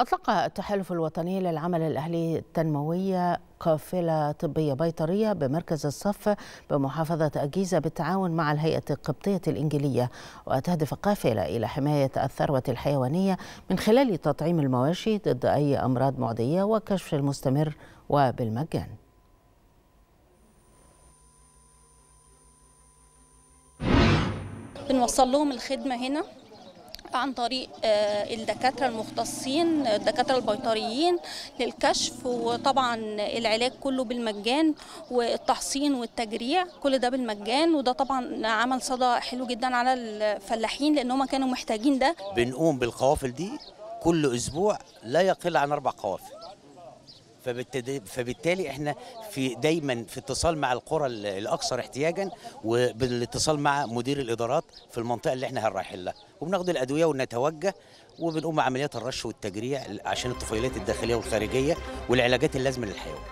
أطلق التحالف الوطني للعمل الأهلي التنموية قافلة طبية بيطرية بمركز الصف بمحافظة أجيزة بالتعاون مع الهيئة القبطية الإنجيلية وتهدف القافلة إلى حماية الثروة الحيوانية من خلال تطعيم المواشي ضد أي أمراض معدية وكشف المستمر وبالمجان بنوصل لهم الخدمة هنا عن طريق آه، الدكاترة المختصين الدكاترة البيطريين للكشف وطبعا العلاج كله بالمجان والتحصين والتجريع كل ده بالمجان وده طبعا عمل صدى حلو جدا على الفلاحين لأن هم كانوا محتاجين ده بنقوم بالقوافل دي كل أسبوع لا يقل عن أربع قوافل فبالتالي احنا في دايما في اتصال مع القرى الاكثر احتياجا وبالاتصال مع مدير الادارات في المنطقه اللي احنا هنرايحين لها وبناخد الادويه ونتوجه وبنقوم عمليات الرش والتجريع عشان الطفيلات الداخليه والخارجيه والعلاجات اللازمه للحيوان